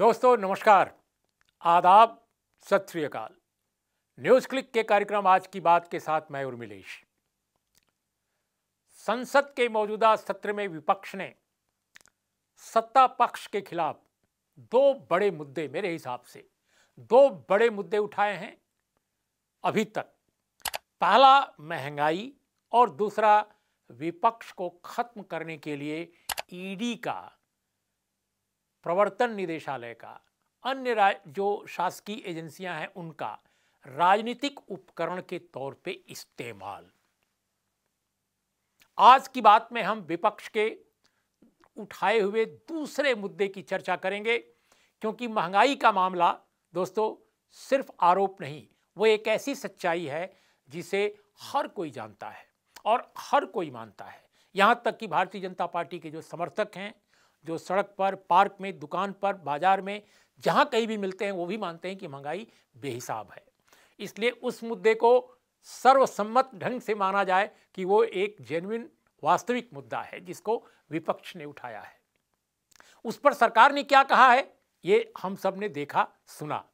दोस्तों नमस्कार आदाब सत श्रीकाल न्यूज क्लिक के कार्यक्रम आज की बात के साथ मैं उर्मिलेश संसद के मौजूदा सत्र में विपक्ष ने सत्ता पक्ष के खिलाफ दो बड़े मुद्दे मेरे हिसाब से दो बड़े मुद्दे उठाए हैं अभी तक पहला महंगाई और दूसरा विपक्ष को खत्म करने के लिए ईडी का प्रवर्तन निदेशालय का अन्य जो शासकीय एजेंसियां हैं उनका राजनीतिक उपकरण के तौर पे इस्तेमाल आज की बात में हम विपक्ष के उठाए हुए दूसरे मुद्दे की चर्चा करेंगे क्योंकि महंगाई का मामला दोस्तों सिर्फ आरोप नहीं वो एक ऐसी सच्चाई है जिसे हर कोई जानता है और हर कोई मानता है यहाँ तक कि भारतीय जनता पार्टी के जो समर्थक हैं जो सड़क पर पार्क में दुकान पर बाजार में जहाँ कहीं भी मिलते हैं वो भी मानते हैं कि महंगाई बेहिसाब है इसलिए उस मुद्दे को सर्वसम्मत ढंग से माना जाए कि वो एक जेनविन वास्तविक मुद्दा है जिसको विपक्ष ने उठाया है उस पर सरकार ने क्या कहा है ये हम सब ने देखा सुना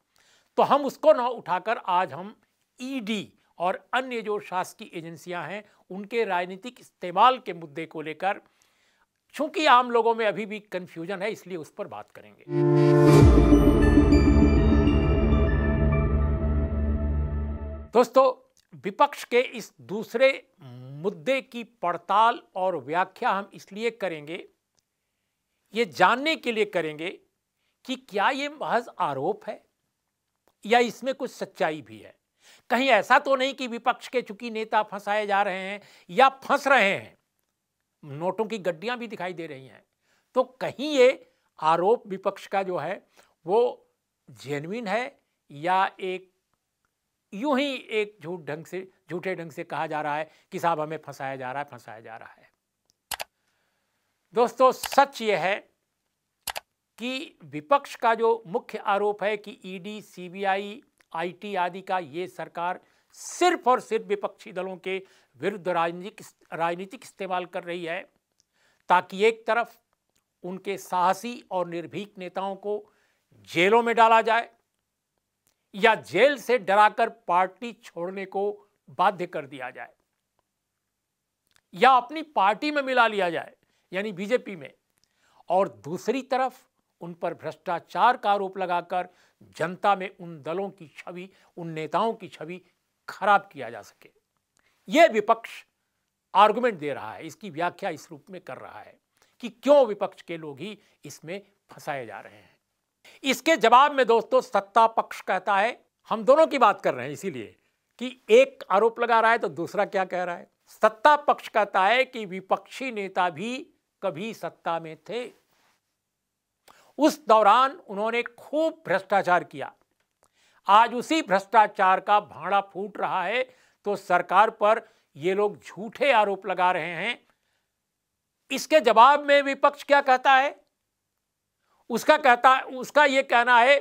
तो हम उसको ना उठाकर आज हम ईडी e और अन्य जो शासकीय एजेंसियां हैं उनके राजनीतिक इस्तेमाल के मुद्दे को लेकर चूंकि आम लोगों में अभी भी कंफ्यूजन है इसलिए उस पर बात करेंगे दोस्तों विपक्ष के इस दूसरे मुद्दे की पड़ताल और व्याख्या हम इसलिए करेंगे ये जानने के लिए करेंगे कि क्या ये महज आरोप है या इसमें कुछ सच्चाई भी है कहीं ऐसा तो नहीं कि विपक्ष के चुकी नेता फंसाए जा रहे हैं या फंस रहे हैं नोटों की गड्डियां भी दिखाई दे रही हैं तो कहीं ये आरोप विपक्ष का जो है वो जेनविन है या एक यूं ही एक झूठ ढंग से झूठे ढंग से कहा जा रहा है कि साहब हमें फंसाया जा रहा है फंसाया जा रहा है दोस्तों सच ये है कि विपक्ष का जो मुख्य आरोप है कि ईडी सीबीआई आईटी आदि का ये सरकार सिर्फ और सिर्फ विपक्षी दलों के विरुद्ध राजनीतिक राजनीतिक इस्तेमाल कर रही है ताकि एक तरफ उनके साहसी और निर्भीक नेताओं को जेलों में डाला जाए या जेल से डराकर पार्टी छोड़ने को बाध्य कर दिया जाए या अपनी पार्टी में मिला लिया जाए यानी बीजेपी में और दूसरी तरफ उन पर भ्रष्टाचार का आरोप लगाकर जनता में उन दलों की छवि उन नेताओं की छवि खराब किया जा सके ये विपक्ष आर्गुमेंट दे रहा है इसकी व्याख्या इस रूप में कर रहा है कि क्यों विपक्ष के लोग ही इसमें फंसाए जा रहे हैं इसके जवाब में दोस्तों सत्ता पक्ष कहता है हम दोनों की बात कर रहे हैं इसीलिए कि एक आरोप लगा रहा है तो दूसरा क्या कह रहा है सत्ता पक्ष कहता है कि विपक्षी नेता भी कभी सत्ता में थे उस दौरान उन्होंने खूब भ्रष्टाचार किया आज उसी भ्रष्टाचार का भाड़ा फूट रहा है तो सरकार पर ये लोग झूठे आरोप लगा रहे हैं इसके जवाब में विपक्ष क्या कहता है उसका कहता उसका यह कहना है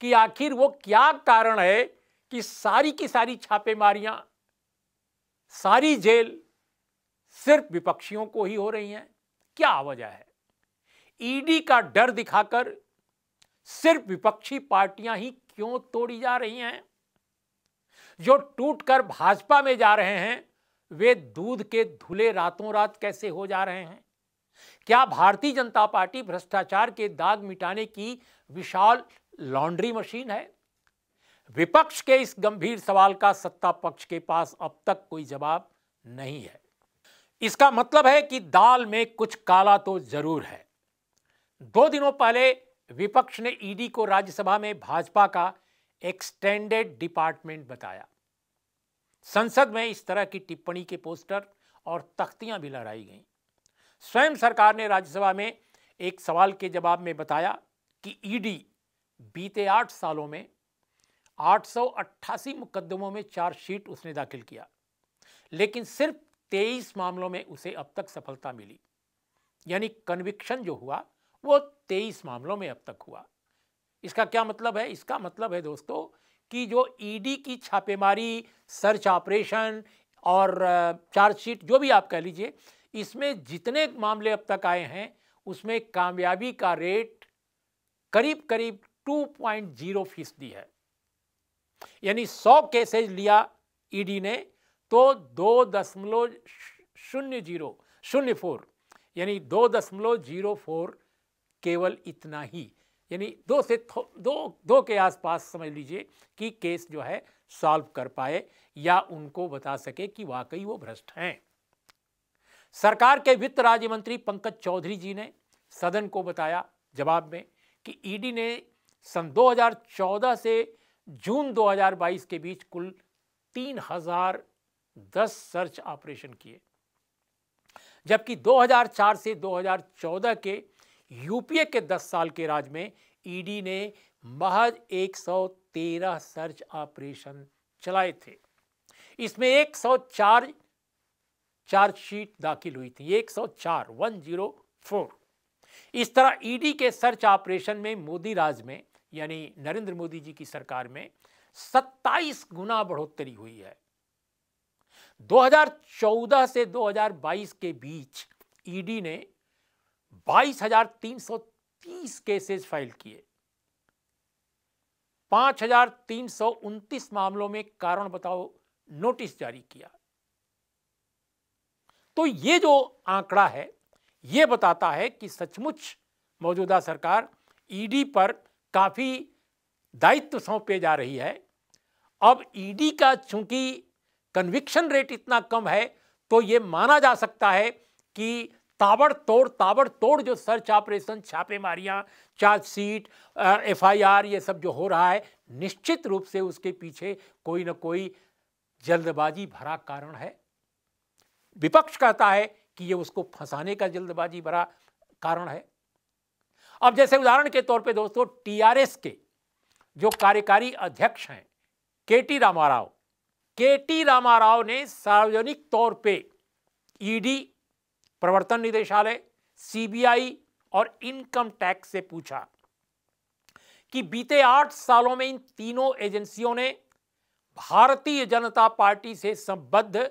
कि आखिर वो क्या कारण है कि सारी की सारी छापेमारियां सारी जेल सिर्फ विपक्षियों को ही हो रही हैं क्या वजह है ईडी का डर दिखाकर सिर्फ विपक्षी पार्टियां ही क्यों तोड़ी जा रही हैं जो टूटकर भाजपा में जा रहे हैं वे दूध के धुले रातों रात कैसे हो जा रहे हैं क्या भारतीय जनता पार्टी भ्रष्टाचार के दाग मिटाने की विशाल लॉन्ड्री मशीन है विपक्ष के इस गंभीर सवाल का सत्ता पक्ष के पास अब तक कोई जवाब नहीं है इसका मतलब है कि दाल में कुछ काला तो जरूर है दो दिनों पहले विपक्ष ने ईडी को राज्यसभा में भाजपा का एक्सटेंडेड डिपार्टमेंट बताया संसद में इस तरह की टिप्पणी के पोस्टर और तख्तियां भी लहराई गईं स्वयं सरकार ने राज्यसभा में एक सवाल के जवाब में बताया कि ईडी e बीते आठ सालों में 888 मुकदमों में चार्जशीट उसने दाखिल किया लेकिन सिर्फ 23 मामलों में उसे अब तक सफलता मिली यानी कन्विक्शन जो हुआ वो 23 मामलों में अब तक हुआ इसका क्या मतलब है इसका मतलब है दोस्तों कि जो ईडी e की छापेमारी सर्च ऑपरेशन और चार्जशीट जो भी आप कह लीजिए इसमें जितने मामले अब तक आए हैं उसमें कामयाबी का रेट करीब करीब 2.0 फीसदी है यानी 100 केसेज लिया ईडी e ने तो दो दशमलव शून्य जीरो शून्य फोर यानी दो दशमलव जीरो फोर केवल इतना ही यानी दो से दो दो के आसपास समझ लीजिए कि केस जो है सॉल्व कर पाए या उनको बता सके कि वाकई वो भ्रष्ट हैं सरकार के वित्त राज्य मंत्री पंकज चौधरी जी ने सदन को बताया जवाब में कि ईडी ने सन 2014 से जून 2022 के बीच कुल तीन हजार दस सर्च ऑपरेशन किए जबकि 2004 से 2014 के यूपीए के 10 साल के राज में ईडी ने महज 113 सर्च ऑपरेशन चलाए थे इसमें 104 चार्जशीट दाखिल हुई थी 104 104 इस तरह ईडी के सर्च ऑपरेशन में मोदी राज में यानी नरेंद्र मोदी जी की सरकार में 27 गुना बढ़ोतरी हुई है 2014 से 2022 के बीच ईडी ने बाईस हजार तीन सौ तीस फाइल किए पांच हजार तीन सौ मामलों में कारण बताओ नोटिस जारी किया तो ये जो आंकड़ा है ये बताता है कि सचमुच मौजूदा सरकार ईडी e पर काफ़ी दायित्व सौंपे जा रही है अब ईडी e का चूंकि कन्विक्शन रेट इतना कम है तो ये माना जा सकता है कि ताबड़तोड़ ताबड़तोड़ जो सर्च ऑपरेशन छापेमारियां चार्जशीट एफ आई आर ये सब जो हो रहा है निश्चित रूप से उसके पीछे कोई ना कोई जल्दबाजी भरा कारण है विपक्ष कहता है कि ये उसको फंसाने का जल्दबाजी भरा कारण है अब जैसे उदाहरण के तौर पे दोस्तों टीआरएस के जो कार्यकारी अध्यक्ष हैं के टी रामा के टी रामाराव ने सार्वजनिक तौर पे ईडी प्रवर्तन निदेशालय सीबीआई और इनकम टैक्स से पूछा कि बीते आठ सालों में इन तीनों एजेंसियों ने भारतीय जनता पार्टी से संबद्ध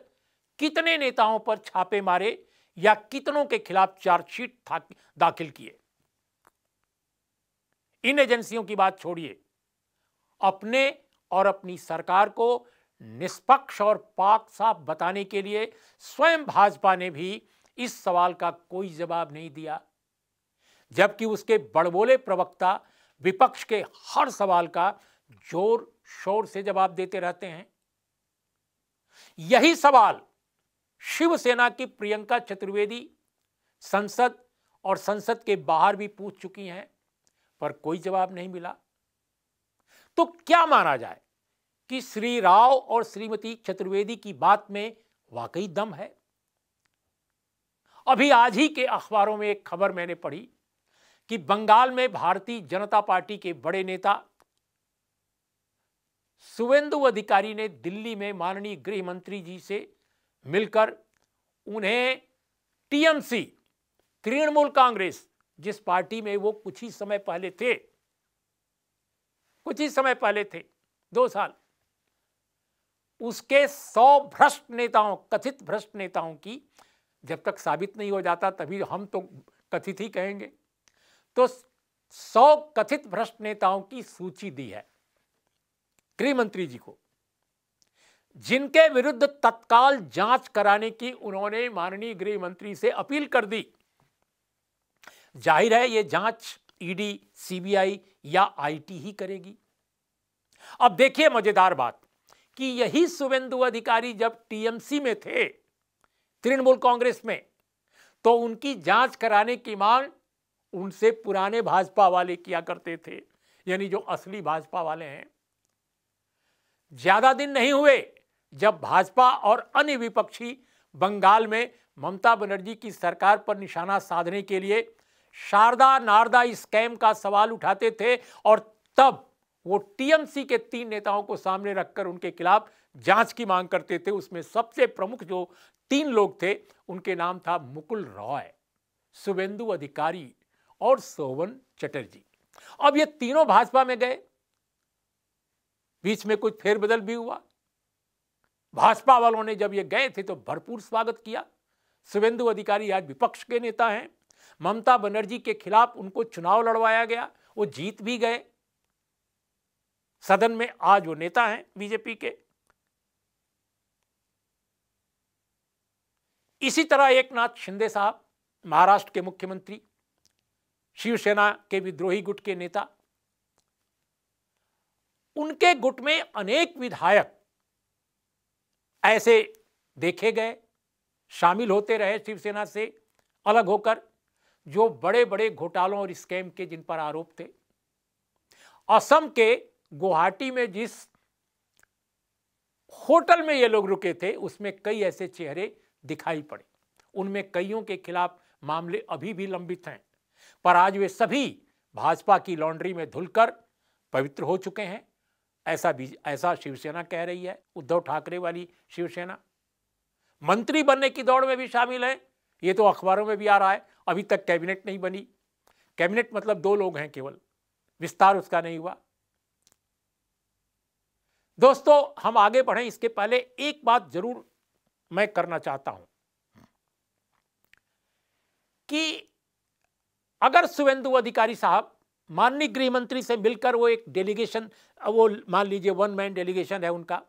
कितने नेताओं पर छापे मारे या कितनों के खिलाफ चार्जशीट दाखिल किए इन एजेंसियों की बात छोड़िए अपने और अपनी सरकार को निष्पक्ष और पाक साफ बताने के लिए स्वयं भाजपा ने भी इस सवाल का कोई जवाब नहीं दिया जबकि उसके बड़बोले प्रवक्ता विपक्ष के हर सवाल का जोर शोर से जवाब देते रहते हैं यही सवाल शिवसेना की प्रियंका चतुर्वेदी संसद और संसद के बाहर भी पूछ चुकी हैं पर कोई जवाब नहीं मिला तो क्या माना जाए कि श्री राव और श्रीमती चतुर्वेदी की बात में वाकई दम है अभी आज ही के अखबारों में एक खबर मैंने पढ़ी कि बंगाल में भारतीय जनता पार्टी के बड़े नेता सुवेंदु अधिकारी ने दिल्ली में माननीय गृह मंत्री जी से मिलकर उन्हें टीएमसी तृणमूल कांग्रेस जिस पार्टी में वो कुछ ही समय पहले थे कुछ ही समय पहले थे दो साल उसके सौ भ्रष्ट नेताओं कथित भ्रष्ट नेताओं की जब तक साबित नहीं हो जाता तभी हम तो कथित ही कहेंगे तो सौ कथित भ्रष्ट नेताओं की सूची दी है गृह मंत्री जी को जिनके विरुद्ध तत्काल जांच कराने की उन्होंने माननीय गृह मंत्री से अपील कर दी जाहिर है यह जांच ईडी सीबीआई या आईटी ही करेगी अब देखिए मजेदार बात कि यही शुभेंदु अधिकारी जब टीएमसी में थे तृणमूल कांग्रेस में तो उनकी जांच कराने की मांग उनसे पुराने भाजपा वाले किया करते थे यानी जो असली भाजपा वाले हैं ज्यादा दिन नहीं हुए जब भाजपा और अन्य विपक्षी बंगाल में ममता बनर्जी की सरकार पर निशाना साधने के लिए शारदा नारदा स्कैम का सवाल उठाते थे और तब वो टीएमसी के तीन नेताओं को सामने रखकर उनके खिलाफ जांच की मांग करते थे उसमें सबसे प्रमुख जो तीन लोग थे उनके नाम था मुकुल रॉय सुवेंदु अधिकारी और सोवन चटर्जी अब ये तीनों भाजपा में गए बीच में कुछ फेरबदल भी हुआ भाजपा वालों ने जब ये गए थे तो भरपूर स्वागत किया शुभेंदु अधिकारी आज विपक्ष के नेता हैं ममता बनर्जी के खिलाफ उनको चुनाव लड़वाया गया वो जीत भी गए सदन में आज वो नेता हैं बीजेपी के इसी तरह एक नाथ शिंदे साहब महाराष्ट्र के मुख्यमंत्री शिवसेना के विद्रोही गुट के नेता उनके गुट में अनेक विधायक ऐसे देखे गए शामिल होते रहे शिवसेना से अलग होकर जो बड़े बड़े घोटालों और स्कैम के जिन पर आरोप थे असम के गुवाहाटी में जिस होटल में ये लोग रुके थे उसमें कई ऐसे चेहरे दिखाई पड़े उनमें कईयों के खिलाफ मामले अभी भी लंबित हैं पर आज वे सभी भाजपा की लॉन्ड्री में धुलकर पवित्र हो चुके हैं ऐसा भी ऐसा शिवसेना कह रही है उद्धव ठाकरे वाली शिवसेना मंत्री बनने की दौड़ में भी शामिल है ये तो अखबारों में भी आ रहा है अभी तक कैबिनेट नहीं बनी कैबिनेट मतलब दो लोग हैं केवल विस्तार उसका नहीं हुआ दोस्तों हम आगे बढ़ें इसके पहले एक बात जरूर मैं करना चाहता हूं कि अगर शुभेंदु अधिकारी साहब माननीय गृहमंत्री से मिलकर वो एक डेलीगेशन वो मान लीजिए वन मैन डेलीगेशन है उनका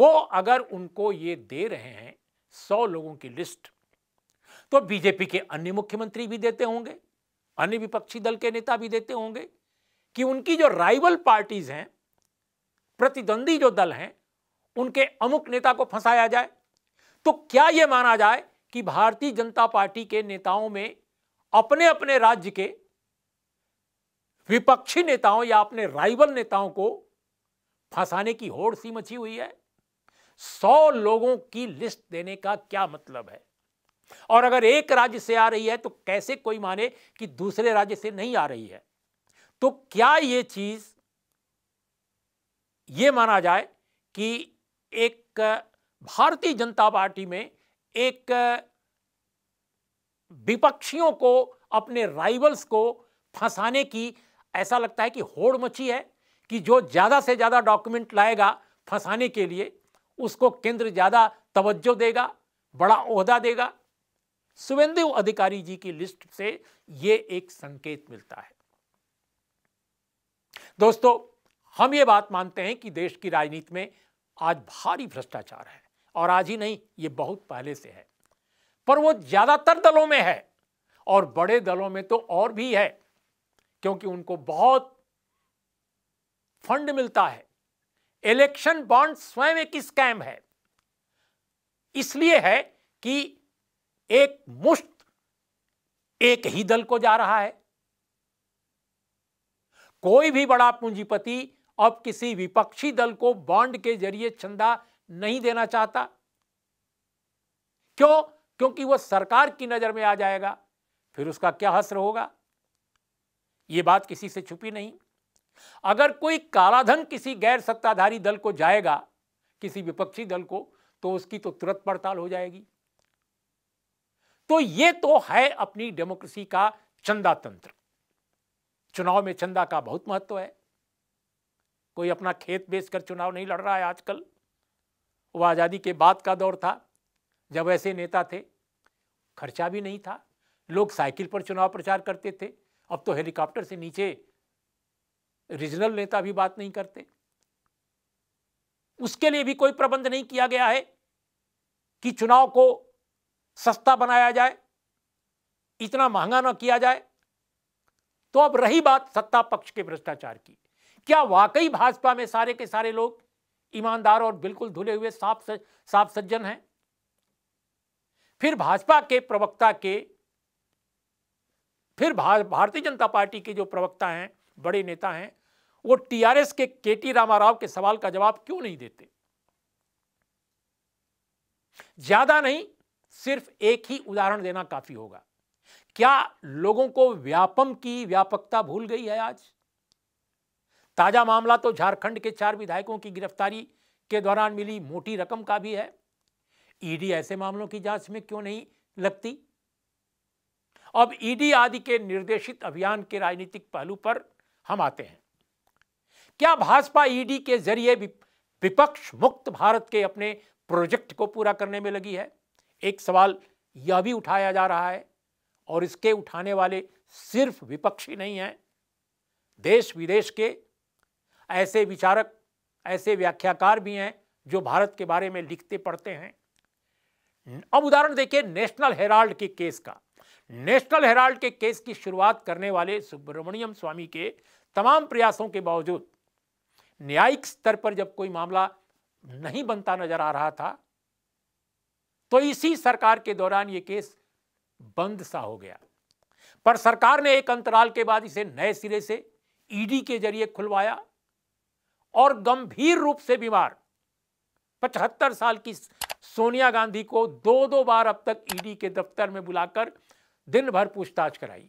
वो अगर उनको ये दे रहे हैं सौ लोगों की लिस्ट तो बीजेपी के अन्य मुख्यमंत्री भी देते होंगे अन्य विपक्षी दल के नेता भी देते होंगे कि उनकी जो राइवल पार्टीज हैं प्रतिद्वंदी जो दल हैं उनके अमुक नेता को फंसाया जाए तो क्या यह माना जाए कि भारतीय जनता पार्टी के नेताओं में अपने अपने राज्य के विपक्षी नेताओं या अपने राइवल नेताओं को फंसाने की होड़ सी मची हुई है सौ लोगों की लिस्ट देने का क्या मतलब है और अगर एक राज्य से आ रही है तो कैसे कोई माने कि दूसरे राज्य से नहीं आ रही है तो क्या यह चीज यह माना जाए कि एक भारतीय जनता पार्टी में एक विपक्षियों को अपने राइवल्स को फंसाने की ऐसा लगता है कि होड़ मची है कि जो ज़्यादा से ज़्यादा डॉक्यूमेंट लाएगा फंसाने के लिए उसको केंद्र ज़्यादा तवज्जो देगा बड़ा ओहदा देगा सुवेंदु अधिकारी जी की लिस्ट से ये एक संकेत मिलता है दोस्तों हम ये बात मानते हैं कि देश की राजनीति में आज भारी भ्रष्टाचार है और आज ही नहीं ये बहुत पहले से है पर वो ज़्यादातर दलों में है और बड़े दलों में तो और भी है क्योंकि उनको बहुत फंड मिलता है इलेक्शन बॉन्ड स्वयं एक स्कैम है इसलिए है कि एक मुश्त एक ही दल को जा रहा है कोई भी बड़ा पूंजीपति अब किसी विपक्षी दल को बॉन्ड के जरिए चंदा नहीं देना चाहता क्यों क्योंकि वह सरकार की नज़र में आ जाएगा फिर उसका क्या हस्र होगा यह बात किसी से छुपी नहीं अगर कोई कालाधन किसी गैर सत्ताधारी दल को जाएगा किसी विपक्षी दल को तो उसकी तो तुरंत पड़ताल हो जाएगी तो ये तो है अपनी डेमोक्रेसी का चंदा तंत्र चुनाव में चंदा का बहुत महत्व है कोई अपना खेत बेचकर चुनाव नहीं लड़ रहा है आजकल वो आज़ादी के बाद का दौर था जब ऐसे नेता थे खर्चा भी नहीं था लोग साइकिल पर चुनाव प्रचार करते थे अब तो हेलीकॉप्टर से नीचे रीजनल नेता भी बात नहीं करते उसके लिए भी कोई प्रबंध नहीं किया गया है कि चुनाव को सस्ता बनाया जाए इतना महंगा ना किया जाए तो अब रही बात सत्ता पक्ष के भ्रष्टाचार की क्या वाकई भाजपा में सारे के सारे लोग ईमानदार और बिल्कुल धुले हुए साफ सज, साफ सज्जन हैं फिर भाजपा के प्रवक्ता के फिर भारतीय जनता पार्टी के जो प्रवक्ता हैं बड़े नेता हैं वो टीआरएस के केटी रामाराव के सवाल का जवाब क्यों नहीं देते ज्यादा नहीं सिर्फ एक ही उदाहरण देना काफी होगा क्या लोगों को व्यापम की व्यापकता भूल गई है आज ताज़ा मामला तो झारखंड के चार विधायकों की गिरफ्तारी के दौरान मिली मोटी रकम का भी है ईडी ऐसे मामलों की जांच में क्यों नहीं लगती अब ईडी आदि के निर्देशित अभियान के राजनीतिक पहलू पर हम आते हैं क्या भाजपा ईडी के जरिए विपक्ष मुक्त भारत के अपने प्रोजेक्ट को पूरा करने में लगी है एक सवाल यह भी उठाया जा रहा है और इसके उठाने वाले सिर्फ विपक्षी नहीं हैं देश विदेश के ऐसे विचारक ऐसे व्याख्याकार भी हैं जो भारत के बारे में लिखते पढ़ते हैं अब उदाहरण देखिए नेशनल हेराल्ड के केस का नेशनल हेराल्ड के केस की शुरुआत करने वाले सुब्रमण्यम स्वामी के तमाम प्रयासों के बावजूद न्यायिक स्तर पर जब कोई मामला नहीं बनता नजर आ रहा था तो इसी सरकार के दौरान यह केस बंद सा हो गया पर सरकार ने एक अंतराल के बाद इसे नए सिरे से ईडी के जरिए खुलवाया और गंभीर रूप से बीमार पचहत्तर साल की सोनिया गांधी को दो दो बार अब तक ईडी के दफ्तर में बुलाकर दिन भर पूछताछ कराई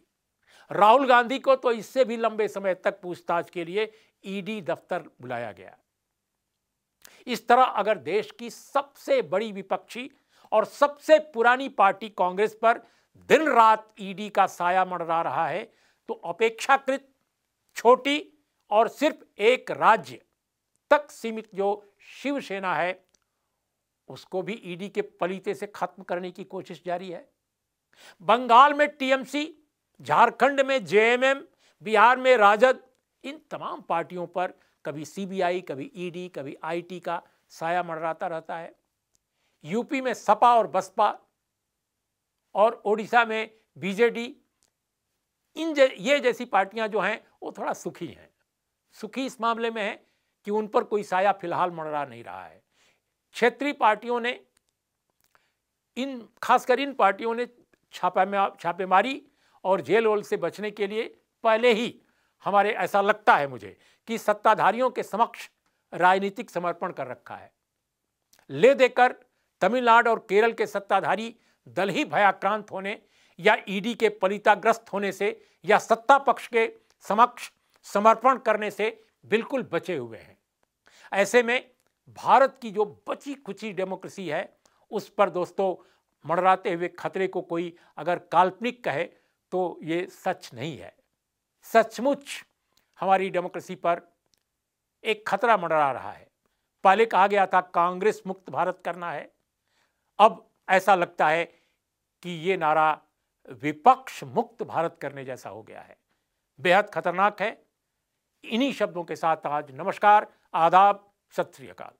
राहुल गांधी को तो इससे भी लंबे समय तक पूछताछ के लिए ईडी दफ्तर बुलाया गया इस तरह अगर देश की सबसे बड़ी विपक्षी और सबसे पुरानी पार्टी कांग्रेस पर दिन रात ईडी का साया मंडरा रहा है तो अपेक्षाकृत छोटी और सिर्फ एक राज्य तक सीमित जो शिवसेना है उसको भी ईडी e के पलीते से खत्म करने की कोशिश जारी है बंगाल में टीएमसी झारखंड में जेएमएम बिहार में राजद इन तमाम पार्टियों पर कभी सीबीआई कभी ईडी e कभी आईटी का साया मंडराता रहता है यूपी में सपा और बसपा और ओडिशा में बीजेडी इन जे, ये जैसी पार्टियां जो हैं वो थोड़ा सुखी हैं सुखी इस मामले में है कि उन पर कोई साया फिलहाल मंडरा नहीं रहा है क्षेत्रीय पार्टियों ने इन खासकर इन पार्टियों ने छापा में छापेमारी और जेल वोल से बचने के लिए पहले ही हमारे ऐसा लगता है मुझे कि सत्ताधारियों के समक्ष राजनीतिक समर्पण कर रखा है ले देकर तमिलनाडु और केरल के सत्ताधारी दल ही भयाक्रांत होने या ईडी के पलिताग्रस्त होने से या सत्ता पक्ष के समक्ष समर्पण करने से बिल्कुल बचे हुए हैं ऐसे में भारत की जो बची खुची डेमोक्रेसी है उस पर दोस्तों मड़राते हुए खतरे को कोई अगर काल्पनिक कहे तो ये सच नहीं है सचमुच हमारी डेमोक्रेसी पर एक खतरा मंडरा रहा है पहले कहा गया था कांग्रेस मुक्त भारत करना है अब ऐसा लगता है कि ये नारा विपक्ष मुक्त भारत करने जैसा हो गया है बेहद खतरनाक है इन्हीं शब्दों के साथ आज नमस्कार आदाब सत श्रीकाल